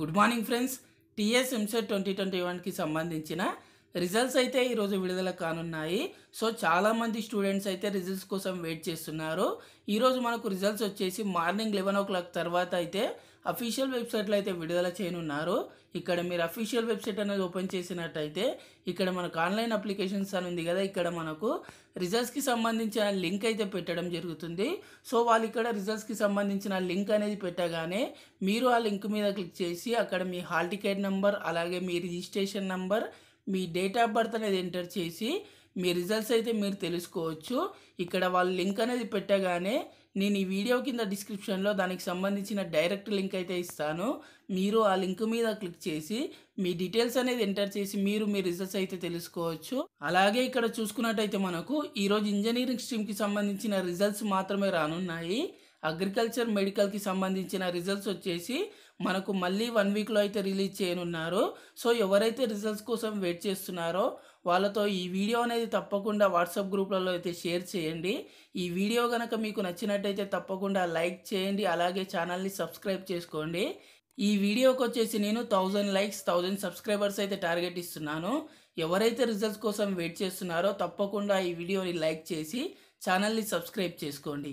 good morning friends TS EAMCET twenty twenty వన్కి సంబంధించిన results అయితే ఈరోజు విడుదల కానున్నాయి సో చాలామంది స్టూడెంట్స్ అయితే రిజల్ట్స్ కోసం వెయిట్ చేస్తున్నారు ఈరోజు మనకు రిజల్ట్స్ వచ్చేసి మార్నింగ్ లెవెన్ ఓ క్లాక్ తర్వాత అయితే అఫీషియల్ వెబ్సైట్లో అయితే విడుదల చేయనున్నారు ఇక్కడ మీరు అఫీషియల్ వెబ్సైట్ అనేది ఓపెన్ చేసినట్టయితే ఇక్కడ మనకు ఆన్లైన్ అప్లికేషన్స్ అని ఉంది కదా ఇక్కడ మనకు రిజల్ట్స్కి సంబంధించిన లింక్ అయితే పెట్టడం జరుగుతుంది సో వాళ్ళు ఇక్కడ రిజల్ట్స్కి సంబంధించిన లింక్ అనేది పెట్టగానే మీరు ఆ లింక్ మీద క్లిక్ చేసి అక్కడ మీ హాల్ టికెట్ నెంబర్ అలాగే మీ రిజిస్ట్రేషన్ నెంబర్ మీ డేట్ ఆఫ్ బర్త్ అనేది ఎంటర్ చేసి మీ రిజల్ట్స్ అయితే మీరు తెలుసుకోవచ్చు ఇక్కడ వాళ్ళు లింక్ అనేది పెట్టగానే నేను ఈ వీడియో కింద డిస్క్రిప్షన్లో దానికి సంబంధించిన డైరెక్ట్ లింక్ అయితే ఇస్తాను మీరు ఆ లింక్ మీద క్లిక్ చేసి మీ డీటెయిల్స్ అనేది ఎంటర్ చేసి మీరు మీ రిజల్ట్స్ అయితే తెలుసుకోవచ్చు అలాగే ఇక్కడ చూసుకున్నట్టయితే మనకు ఈరోజు ఇంజనీరింగ్ స్ట్రీమ్కి సంబంధించిన రిజల్ట్స్ మాత్రమే రానున్నాయి అగ్రికల్చర్ మెడికల్కి సంబంధించిన రిజల్ట్స్ వచ్చేసి మనకు మళ్ళీ వన్ వీక్లో అయితే రిలీజ్ చేయనున్నారు సో ఎవరైతే రిజల్ట్స్ కోసం వెయిట్ చేస్తున్నారో వాళ్ళతో ఈ వీడియో అనేది తప్పకుండా వాట్సాప్ గ్రూప్లలో అయితే షేర్ చేయండి ఈ వీడియో కనుక మీకు నచ్చినట్టయితే తప్పకుండా లైక్ చేయండి అలాగే ఛానల్ని సబ్స్క్రైబ్ చేసుకోండి ఈ వీడియోకి వచ్చేసి నేను థౌజండ్ లైక్స్ థౌజండ్ సబ్స్క్రైబర్స్ అయితే టార్గెట్ ఇస్తున్నాను ఎవరైతే రిజల్ట్స్ కోసం వెయిట్ చేస్తున్నారో తప్పకుండా ఈ వీడియోని లైక్ చేసి ఛానల్ని సబ్స్క్రైబ్ చేసుకోండి